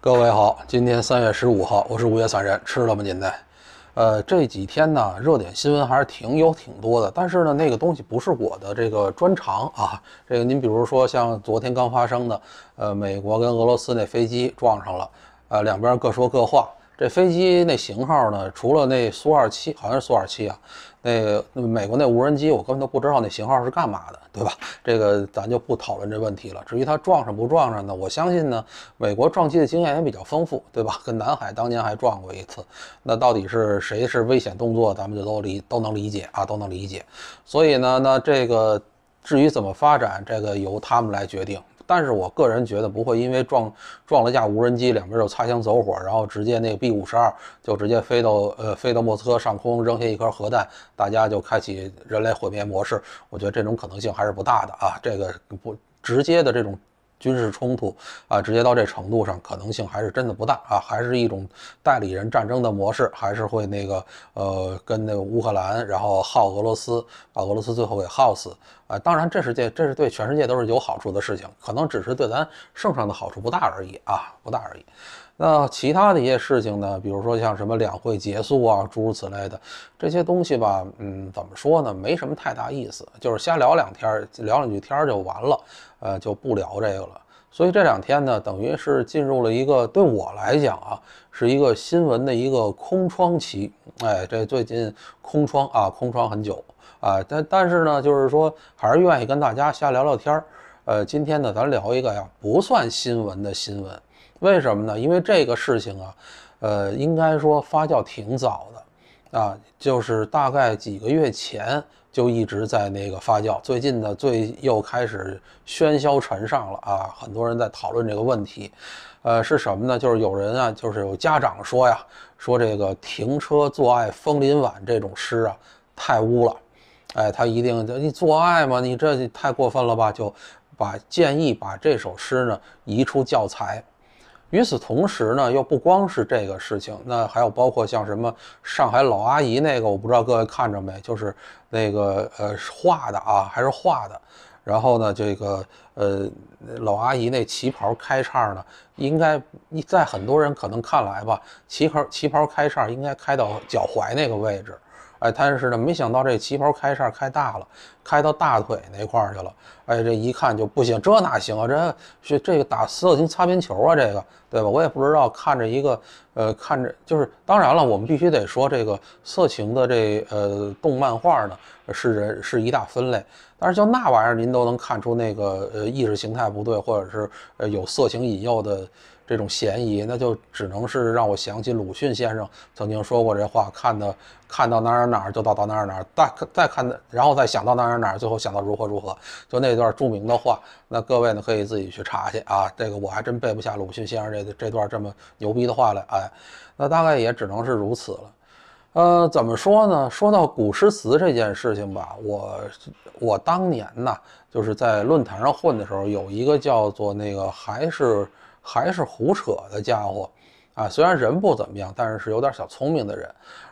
各位好，今天三月十五号，我是五月散人，吃了吗？您呢？呃，这几天呢，热点新闻还是挺有、挺多的，但是呢，那个东西不是我的这个专长啊。这个您比如说，像昨天刚发生的，呃，美国跟俄罗斯那飞机撞上了，呃，两边各说各话。这飞机那型号呢？除了那苏二七，好像是苏二七啊。那美国那无人机，我根本都不知道那型号是干嘛的，对吧？这个咱就不讨论这问题了。至于它撞上不撞上呢？我相信呢，美国撞击的经验也比较丰富，对吧？跟南海当年还撞过一次。那到底是谁是危险动作，咱们就都理都能理解啊，都能理解。所以呢，那这个至于怎么发展，这个由他们来决定。但是我个人觉得不会，因为撞撞了架无人机，两边就擦枪走火，然后直接那个 B 五十二就直接飞到呃飞到莫斯科上空扔下一颗核弹，大家就开启人类毁灭模式。我觉得这种可能性还是不大的啊，这个不直接的这种。军事冲突啊，直接到这程度上，可能性还是真的不大啊，还是一种代理人战争的模式，还是会那个呃，跟那个乌克兰，然后耗俄罗斯，把俄罗斯最后给耗死啊。当然，这是界，这是对全世界都是有好处的事情，可能只是对咱圣上的好处不大而已啊，不大而已。那其他的一些事情呢，比如说像什么两会结束啊，诸如此类的这些东西吧，嗯，怎么说呢，没什么太大意思，就是瞎聊两天，聊两句天儿就完了，呃，就不聊这个了。所以这两天呢，等于是进入了一个对我来讲啊，是一个新闻的一个空窗期。哎，这最近空窗啊，空窗很久啊，但但是呢，就是说还是愿意跟大家瞎聊聊天儿。呃，今天呢，咱聊一个呀，不算新闻的新闻。为什么呢？因为这个事情啊，呃，应该说发酵挺早的，啊，就是大概几个月前就一直在那个发酵。最近呢，最又开始喧嚣尘上了啊，很多人在讨论这个问题，呃，是什么呢？就是有人啊，就是有家长说呀，说这个“停车坐爱枫林晚”这种诗啊，太污了，哎，他一定你做爱嘛，你这太过分了吧，就把建议把这首诗呢移出教材。与此同时呢，又不光是这个事情，那还有包括像什么上海老阿姨那个，我不知道各位看着没，就是那个呃画的啊，还是画的，然后呢，这个呃老阿姨那旗袍开叉呢，应该你在很多人可能看来吧，旗袍旗袍开叉应该开到脚踝那个位置。哎，但是呢，没想到这旗袍开叉开大了，开到大腿那块儿去了。哎，这一看就不行，这哪行啊？这是这个打色情擦边球啊？这个对吧？我也不知道看着一个，呃，看着就是，当然了，我们必须得说这个色情的这呃动漫画呢是人是一大分类，但是就那玩意儿您都能看出那个呃意识形态不对，或者是呃有色情引诱的。这种嫌疑，那就只能是让我想起鲁迅先生曾经说过这话：看的看到哪儿哪儿就到到哪儿哪儿，再再看，然后再想到哪儿哪儿哪儿，最后想到如何如何。就那段著名的话，那各位呢可以自己去查去啊。这个我还真背不下鲁迅先生这这段这么牛逼的话了。哎，那大概也只能是如此了。呃，怎么说呢？说到古诗词这件事情吧，我我当年呢就是在论坛上混的时候，有一个叫做那个还是。还是胡扯的家伙，啊，虽然人不怎么样，但是是有点小聪明的人。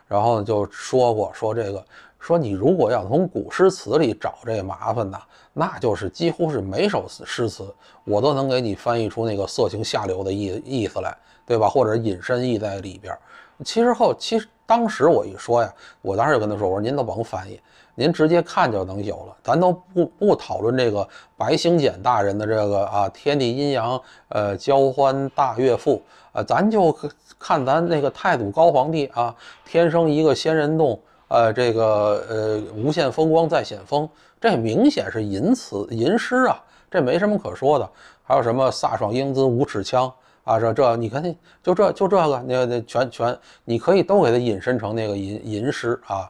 然后就说过说这个说你如果要从古诗词里找这麻烦呢，那就是几乎是每首诗词我都能给你翻译出那个色情下流的意意思来，对吧？或者隐身意在里边。其实后其实当时我一说呀，我当时就跟他说我说您都甭翻译。您直接看就能有了，咱都不不讨论这个白兴简大人的这个啊天地阴阳呃交欢大乐赋啊，咱就看咱那个太祖高皇帝啊，天生一个仙人洞，呃这个呃无限风光在险峰，这明显是吟词吟诗啊，这没什么可说的，还有什么飒爽英姿五尺枪。啊，这这你看，那就这就这个，那那全全，你可以都给它引申成那个吟吟诗啊。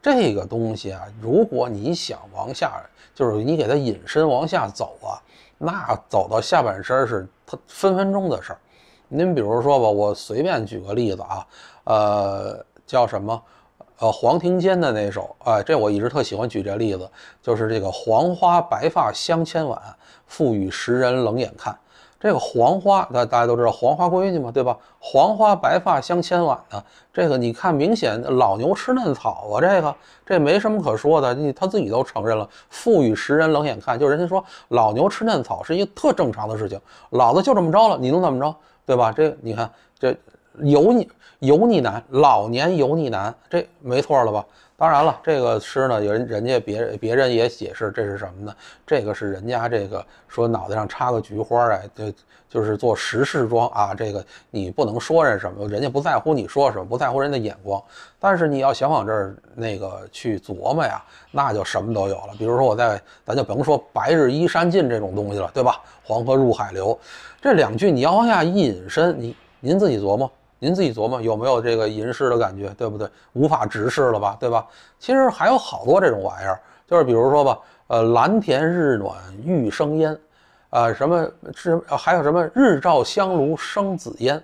这个东西啊，如果你想往下，就是你给它引申往下走啊，那走到下半身是它分分钟的事儿。您比如说吧，我随便举个例子啊，呃，叫什么？呃，黄庭坚的那首，哎，这我一直特喜欢举这例子，就是这个黄花白发相牵挽，赋与时人冷眼看。这个黄花，大大家都知道黄花闺女嘛，对吧？黄花白发相牵挽的，这个你看，明显老牛吃嫩草啊，这个这没什么可说的，你他自己都承认了。富与食人冷眼看，就人家说老牛吃嫩草是一个特正常的事情，老子就这么着了，你能怎么着？对吧？这你看这油腻油腻男，老年油腻男，这没错了吧？当然了，这个诗呢，人人家别别人也解释这是什么呢？这个是人家这个说脑袋上插个菊花啊，这就是做时事装啊。这个你不能说人什么，人家不在乎你说什么，不在乎人的眼光。但是你要想往这儿那个去琢磨呀，那就什么都有了。比如说我在，咱就甭说白日依山尽这种东西了，对吧？黄河入海流这两句，你要往下一引申，你您自己琢磨。您自己琢磨有没有这个吟诗的感觉，对不对？无法直视了吧，对吧？其实还有好多这种玩意儿，就是比如说吧，呃，蓝田日暖玉生烟，啊，什么是还有什么日照香炉生紫烟，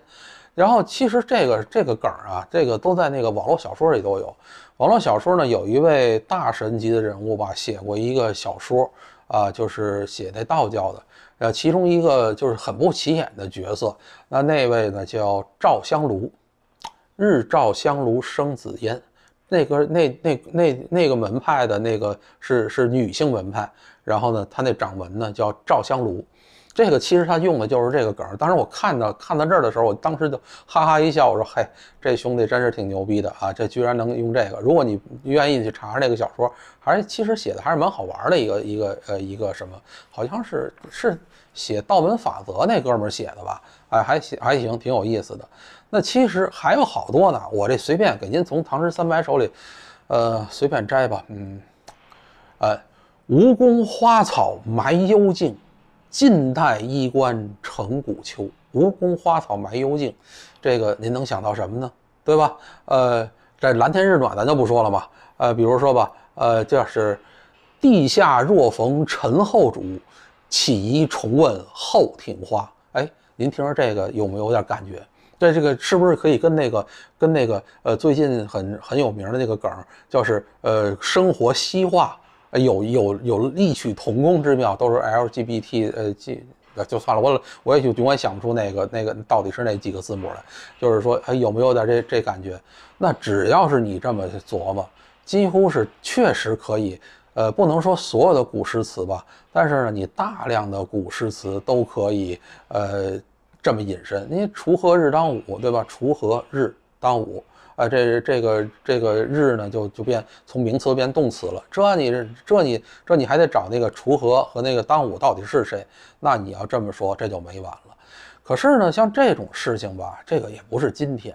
然后其实这个这个梗啊，这个都在那个网络小说里都有。网络小说呢，有一位大神级的人物吧，写过一个小说，啊，就是写那道教的。呃，其中一个就是很不起眼的角色，那那位呢叫赵香炉，日照香炉生紫烟，那个那那那那个门派的那个是是女性门派，然后呢，他那掌门呢叫赵香炉。这个其实他用的就是这个梗。当时我看到看到这儿的时候，我当时就哈哈一笑，我说：“嘿，这兄弟真是挺牛逼的啊！这居然能用这个。”如果你愿意去查查这个小说，还是其实写的还是蛮好玩的一个一个呃一个什么，好像是是写《道门法则》那哥们儿写的吧？哎，还行还行，挺有意思的。那其实还有好多呢，我这随便给您从《唐诗三百首》里，呃，随便摘吧。嗯，呃，无功花草埋幽径。晋代衣冠成古丘，吴宫花草埋幽径。这个您能想到什么呢？对吧？呃，这蓝天日暖咱就不说了嘛。呃，比如说吧，呃，就是地下若逢陈后主，岂宜重问后庭花？哎，您听着这个有没有点感觉？这这个是不是可以跟那个跟那个呃最近很很有名的那个梗，就是呃生活西化？有有有异曲同工之妙，都是 LGBT 呃，就就算了，我我也就永远想不出那个那个到底是哪几个字母了。就是说，哎，有没有点这这感觉？那只要是你这么琢磨，几乎是确实可以。呃，不能说所有的古诗词吧，但是呢，你大量的古诗词都可以呃这么隐身。为锄禾日当午”，对吧？“锄禾日当午”。啊，这这个这个日呢，就就变从名词变动词了。这你这你这你还得找那个锄禾和那个当午到底是谁？那你要这么说，这就没完了。可是呢，像这种事情吧，这个也不是今天，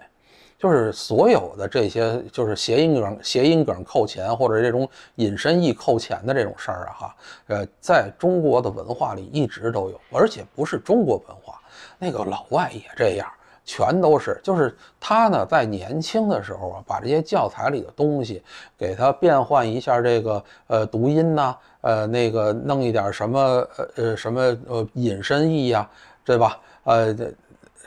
就是所有的这些就是谐音梗、谐音梗扣钱或者这种隐身意扣钱的这种事儿啊，哈，呃，在中国的文化里一直都有，而且不是中国文化，那个老外也这样。全都是，就是他呢，在年轻的时候啊，把这些教材里的东西给他变换一下，这个呃读音呐，呃那个弄一点什么呃呃什么呃引申义啊，对吧？呃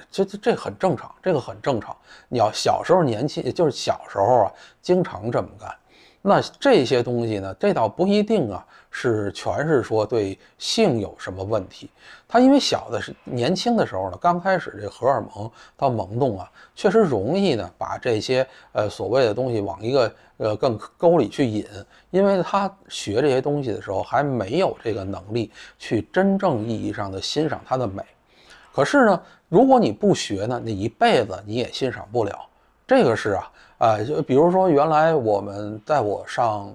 这这这很正常，这个很正常。你要小时候年轻，就是小时候啊，经常这么干。那这些东西呢？这倒不一定啊，是全是说对性有什么问题？他因为小的是年轻的时候呢，刚开始这荷尔蒙到萌动啊，确实容易呢把这些呃所谓的东西往一个呃更沟里去引。因为他学这些东西的时候还没有这个能力去真正意义上的欣赏它的美。可是呢，如果你不学呢，你一辈子你也欣赏不了。这个是啊。啊，就比如说，原来我们在我上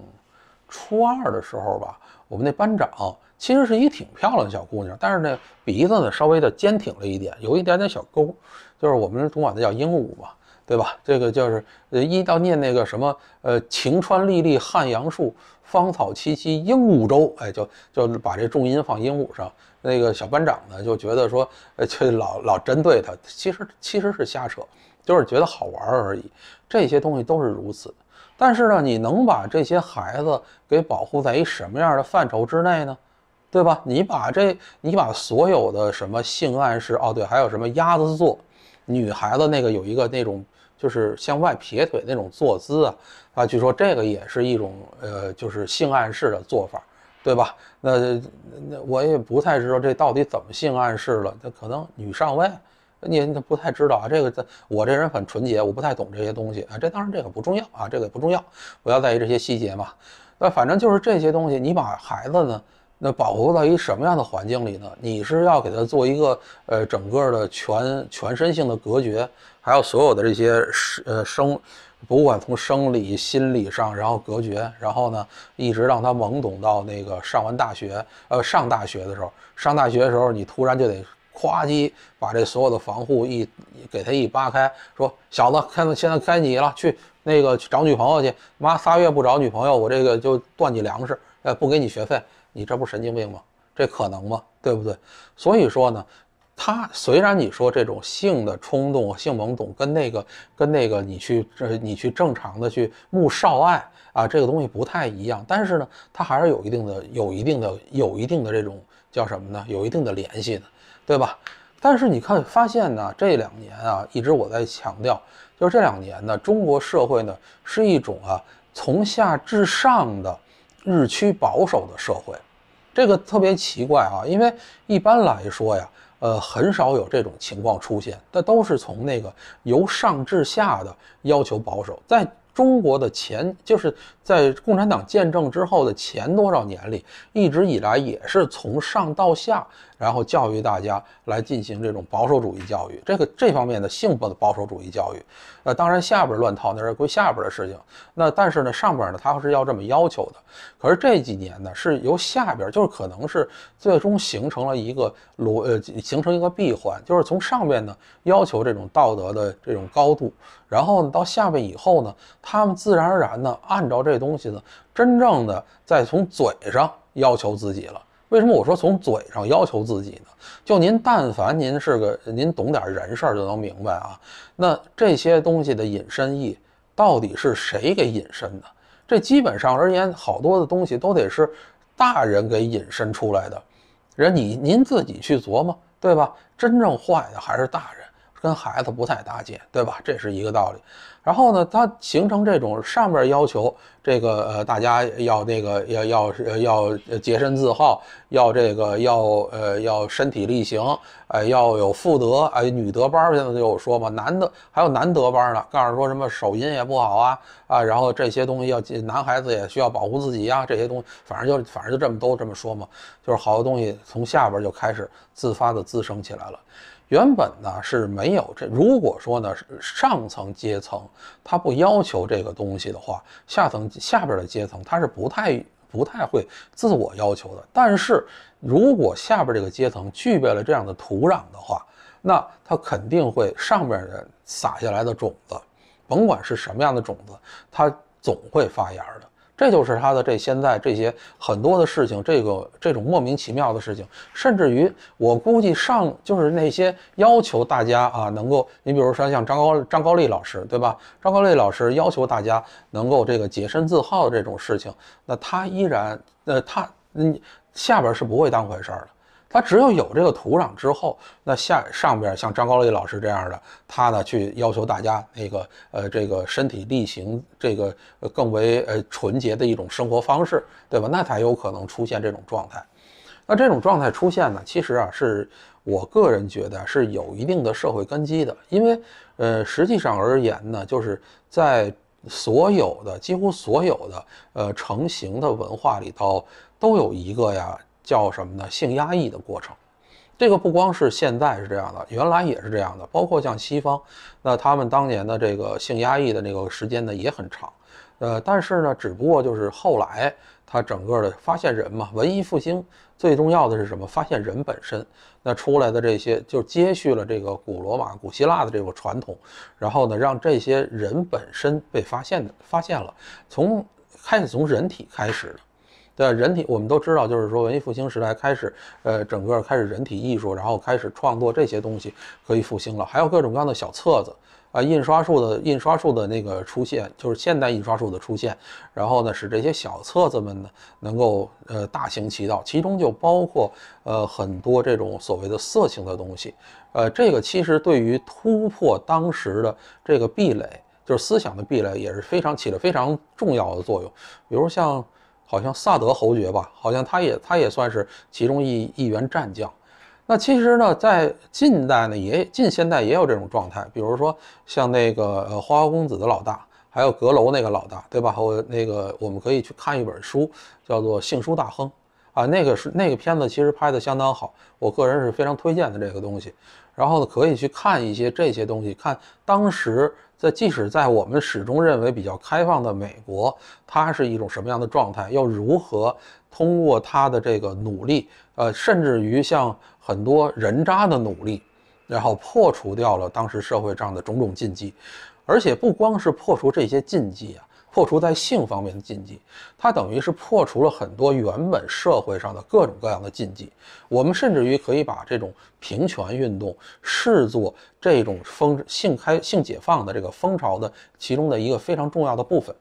初二的时候吧，我们那班长其实是一挺漂亮的小姑娘，但是呢，鼻子呢稍微的坚挺了一点，有一点点小沟，就是我们总管她叫鹦鹉嘛，对吧？这个就是一到念那个什么，呃，晴川历历汉阳树，芳草萋萋鹦鹉洲，哎，就就把这重音放鹦鹉上，那个小班长呢就觉得说，呃，就老老针对她，其实其实是瞎扯。就是觉得好玩而已，这些东西都是如此。但是呢，你能把这些孩子给保护在一什么样的范畴之内呢？对吧？你把这，你把所有的什么性暗示，哦对，还有什么鸭子坐，女孩子那个有一个那种就是向外撇腿那种坐姿啊，啊，据说这个也是一种呃，就是性暗示的做法，对吧？那那我也不太知道这到底怎么性暗示了，那可能女上位。你不太知道啊，这个，我这人很纯洁，我不太懂这些东西啊。这当然这个不重要啊，这个不重要，不要在意这些细节嘛。那反正就是这些东西，你把孩子呢，那保护到一什么样的环境里呢？你是要给他做一个呃整个的全全身性的隔绝，还有所有的这些生呃生，不管从生理、心理上，然后隔绝，然后呢，一直让他懵懂到那个上完大学，呃上大学的时候，上大学的时候你突然就得。夸唧，把这所有的防护一给他一扒开，说：“小子，看，现在该你了，去那个去找女朋友去。妈仨月不找女朋友，我这个就断你粮食，哎，不给你学费，你这不是神经病吗？这可能吗？对不对？所以说呢，他虽然你说这种性的冲动、性懵懂，跟那个跟那个你去这你去正常的去慕少爱啊，这个东西不太一样，但是呢，他还是有一定的、有一定的、有一定的这种叫什么呢？有一定的联系的。”对吧？但是你看，发现呢，这两年啊，一直我在强调，就是这两年呢，中国社会呢是一种啊，从下至上的日趋保守的社会，这个特别奇怪啊，因为一般来说呀，呃，很少有这种情况出现，但都是从那个由上至下的要求保守，在中国的前，就是在共产党建政之后的前多少年里，一直以来也是从上到下。然后教育大家来进行这种保守主义教育，这个这方面的性的保守主义教育，呃，当然下边乱套那是归下边的事情，那但是呢上边呢他是要这么要求的，可是这几年呢是由下边就是可能是最终形成了一个逻呃形成一个闭环，就是从上边呢要求这种道德的这种高度，然后呢到下面以后呢，他们自然而然的按照这东西呢，真正的再从嘴上要求自己了。为什么我说从嘴上要求自己呢？就您但凡您是个您懂点人事儿，就能明白啊。那这些东西的隐身意，到底是谁给隐身的？这基本上而言，好多的东西都得是大人给隐身出来的。人，你您自己去琢磨，对吧？真正坏的还是大人。跟孩子不太搭界，对吧？这是一个道理。然后呢，它形成这种上边要求这个呃，大家要那个要要要洁身自好，要这个要呃要身体力行，呃要有妇德，哎女德班现在就有说嘛，男的还有男德班呢，告诉说什么手淫也不好啊啊，然后这些东西要男孩子也需要保护自己啊，这些东西反正就反正就这么都这么说嘛，就是好多东西从下边就开始自发的滋生起来了。原本呢是没有这，如果说呢上层阶层他不要求这个东西的话，下层下边的阶层他是不太不太会自我要求的。但是，如果下边这个阶层具备了这样的土壤的话，那他肯定会上边人撒下来的种子，甭管是什么样的种子，它总会发芽的。这就是他的这现在这些很多的事情，这个这种莫名其妙的事情，甚至于我估计上就是那些要求大家啊，能够你比如说像张高张高丽老师对吧？张高丽老师要求大家能够这个洁身自好的这种事情，那他依然呃他嗯下边是不会当回事儿的。它只要有这个土壤之后，那下上边像张高丽老师这样的，他呢去要求大家那个呃这个身体力行这个更为呃纯洁的一种生活方式，对吧？那才有可能出现这种状态。那这种状态出现呢，其实啊是，我个人觉得是有一定的社会根基的，因为呃实际上而言呢，就是在所有的几乎所有的呃成型的文化里头，都有一个呀。叫什么呢？性压抑的过程，这个不光是现在是这样的，原来也是这样的。包括像西方，那他们当年的这个性压抑的那个时间呢，也很长。呃，但是呢，只不过就是后来他整个的发现人嘛，文艺复兴最重要的是什么？发现人本身。那出来的这些就接续了这个古罗马、古希腊的这个传统，然后呢，让这些人本身被发现的，发现了，从开始从人体开始的。对，人体我们都知道，就是说文艺复兴时代开始，呃，整个开始人体艺术，然后开始创作这些东西可以复兴了。还有各种各样的小册子啊，印刷术的印刷术的那个出现，就是现代印刷术的出现，然后呢，使这些小册子们呢能够呃大行其道。其中就包括呃很多这种所谓的色情的东西，呃，这个其实对于突破当时的这个壁垒，就是思想的壁垒，也是非常起了非常重要的作用。比如像。好像萨德侯爵吧，好像他也他也算是其中一一员战将。那其实呢，在近代呢也近现代也有这种状态，比如说像那个呃花花公子的老大，还有阁楼那个老大，对吧？我那个我们可以去看一本书，叫做《性书大亨》啊，那个是那个片子其实拍的相当好，我个人是非常推荐的这个东西。然后呢，可以去看一些这些东西，看当时在即使在我们始终认为比较开放的美国，它是一种什么样的状态，又如何通过他的这个努力，呃，甚至于像很多人渣的努力，然后破除掉了当时社会上的种种禁忌，而且不光是破除这些禁忌啊。破除在性方面的禁忌，它等于是破除了很多原本社会上的各种各样的禁忌。我们甚至于可以把这种平权运动视作这种风性开性解放的这个风潮的其中的一个非常重要的部分。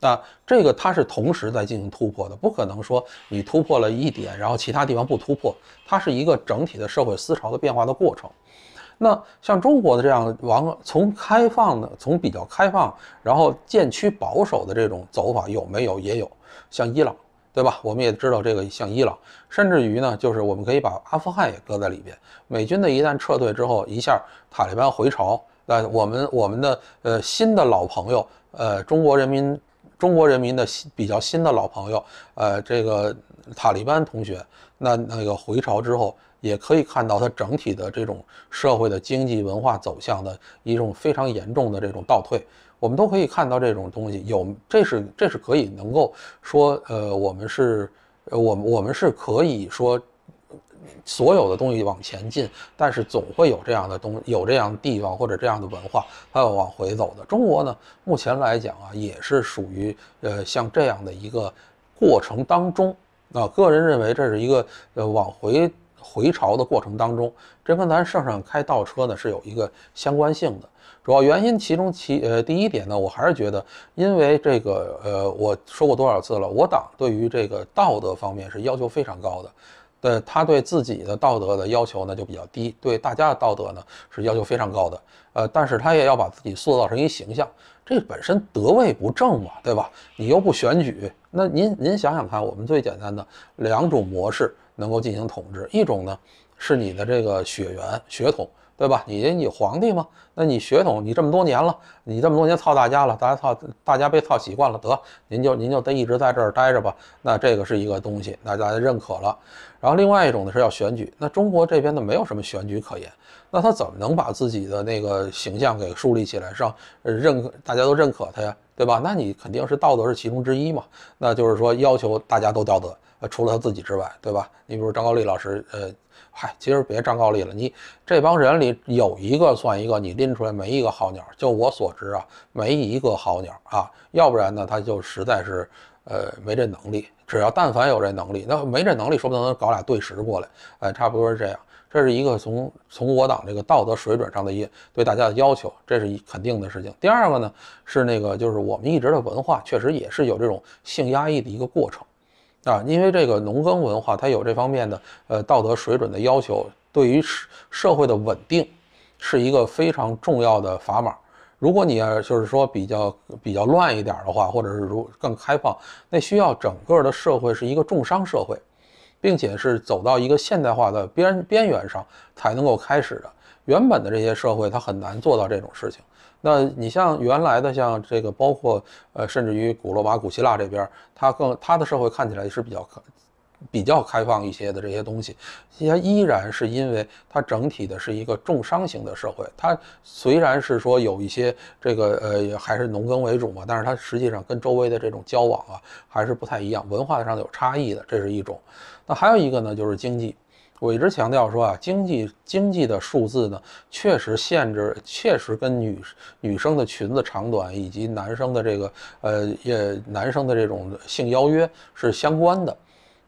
那这个它是同时在进行突破的，不可能说你突破了一点，然后其他地方不突破。它是一个整体的社会思潮的变化的过程。那像中国的这样往从开放的，从比较开放，然后渐趋保守的这种走法有没有？也有，像伊朗，对吧？我们也知道这个像伊朗，甚至于呢，就是我们可以把阿富汗也搁在里边。美军的一旦撤退之后，一下塔利班回潮，那我们我们的呃新的老朋友，呃中国人民，中国人民的新比较新的老朋友，呃这个塔利班同学，那那个回潮之后。也可以看到它整体的这种社会的经济文化走向的一种非常严重的这种倒退，我们都可以看到这种东西，有这是这是可以能够说，呃，我们是，呃，我我们是可以说，所有的东西往前进，但是总会有这样的东，有这样的地方或者这样的文化它要往回走的。中国呢，目前来讲啊，也是属于呃像这样的一个过程当中，啊，个人认为这是一个呃往回。回潮的过程当中，这跟咱圣上开倒车呢是有一个相关性的。主要原因，其中其呃第一点呢，我还是觉得，因为这个呃我说过多少次了，我党对于这个道德方面是要求非常高的，对他对自己的道德的要求呢就比较低，对大家的道德呢是要求非常高的。呃，但是他也要把自己塑造成一形象，这本身得位不正嘛，对吧？你又不选举，那您您想想看，我们最简单的两种模式。能够进行统治，一种呢是你的这个血缘血统，对吧？你你皇帝嘛，那你血统你这么多年了，你这么多年操大家了，大家操大家被操习惯了，得您就您就得一直在这儿待着吧。那这个是一个东西，大家认可了。然后另外一种呢是要选举，那中国这边呢没有什么选举可言，那他怎么能把自己的那个形象给树立起来，让呃认可大家都认可他呀，对吧？那你肯定是道德是其中之一嘛，那就是说要求大家都道德。呃，除了他自己之外，对吧？你比如张高丽老师，呃，嗨，其实别张高丽了，你这帮人里有一个算一个，你拎出来没一个好鸟。就我所知啊，没一个好鸟啊。要不然呢，他就实在是，呃，没这能力。只要但凡有这能力，那没这能力，说不定能搞俩对食过来。哎，差不多是这样。这是一个从从我党这个道德水准上的一对大家的要求，这是一肯定的事情。第二个呢，是那个就是我们一直的文化确实也是有这种性压抑的一个过程。啊，因为这个农耕文化，它有这方面的呃道德水准的要求，对于社社会的稳定，是一个非常重要的砝码。如果你要就是说比较比较乱一点的话，或者是如更开放，那需要整个的社会是一个重商社会，并且是走到一个现代化的边边缘上才能够开始的。原本的这些社会，它很难做到这种事情。那你像原来的像这个，包括呃，甚至于古罗马、古希腊这边，它更它的社会看起来是比较开、比较开放一些的这些东西，也依然是因为它整体的是一个重商型的社会。它虽然是说有一些这个呃还是农耕为主嘛，但是它实际上跟周围的这种交往啊还是不太一样，文化上有差异的，这是一种。那还有一个呢，就是经济。我一直强调说啊，经济经济的数字呢，确实限制，确实跟女女生的裙子长短以及男生的这个呃，也男生的这种性邀约是相关的。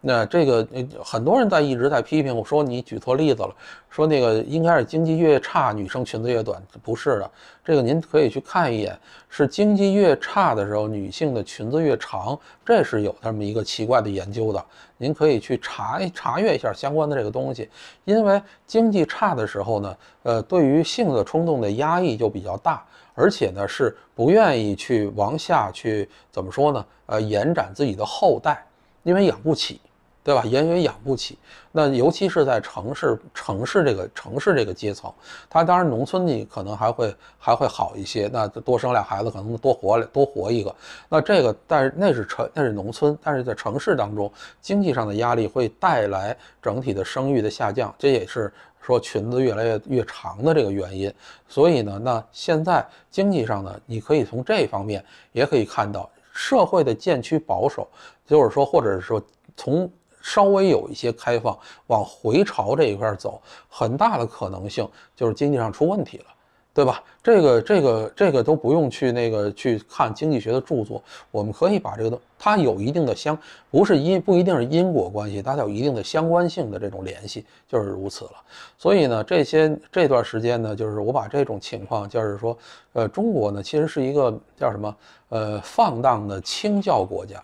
那这个呃，很多人在一直在批评我说你举错例子了，说那个应该是经济越差，女生裙子越短，不是的。这个您可以去看一眼，是经济越差的时候，女性的裙子越长，这是有这么一个奇怪的研究的。您可以去查一查阅一下相关的这个东西，因为经济差的时候呢，呃，对于性的冲动的压抑就比较大，而且呢是不愿意去往下去怎么说呢？呃，延展自己的后代，因为养不起。对吧？远远养不起。那尤其是在城市，城市这个城市这个阶层，他当然农村你可能还会还会好一些。那多生俩孩子可能多活多活一个。那这个，但是那是城，那是农村。但是在城市当中，经济上的压力会带来整体的生育的下降，这也是说裙子越来越越长的这个原因。所以呢，那现在经济上呢，你可以从这方面也可以看到社会的渐趋保守，就是说，或者是说从。稍微有一些开放，往回潮这一块走，很大的可能性就是经济上出问题了，对吧？这个、这个、这个都不用去那个去看经济学的著作，我们可以把这个东，它有一定的相，不是因不一定是因果关系，它有一定的相关性的这种联系，就是如此了。所以呢，这些这段时间呢，就是我把这种情况，就是说，呃，中国呢其实是一个叫什么，呃，放荡的清教国家。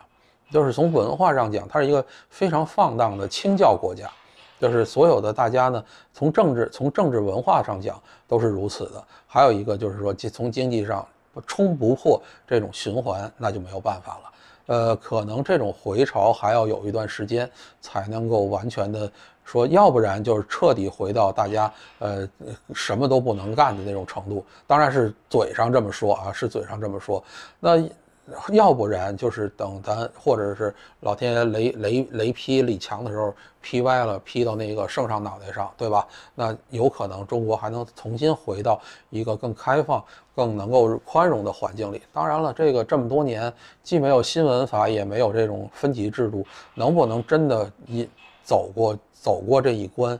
就是从文化上讲，它是一个非常放荡的清教国家，就是所有的大家呢，从政治从政治文化上讲都是如此的。还有一个就是说，从经济上冲不破这种循环，那就没有办法了。呃，可能这种回潮还要有一段时间才能够完全的说，要不然就是彻底回到大家呃什么都不能干的那种程度。当然是嘴上这么说啊，是嘴上这么说。那。要不然就是等咱，或者是老天爷雷雷雷劈李强的时候劈歪了，劈到那个圣上脑袋上，对吧？那有可能中国还能重新回到一个更开放、更能够宽容的环境里。当然了，这个这么多年既没有新闻法，也没有这种分级制度，能不能真的一走过走过这一关？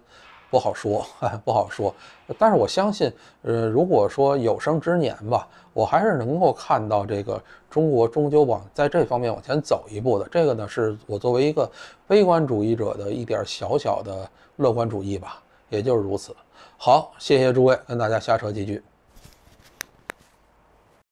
不好说，不好说。但是我相信，呃，如果说有生之年吧，我还是能够看到这个中国终究往在这方面往前走一步的。这个呢，是我作为一个悲观主义者的一点小小的乐观主义吧，也就是如此。好，谢谢诸位，跟大家瞎扯几句。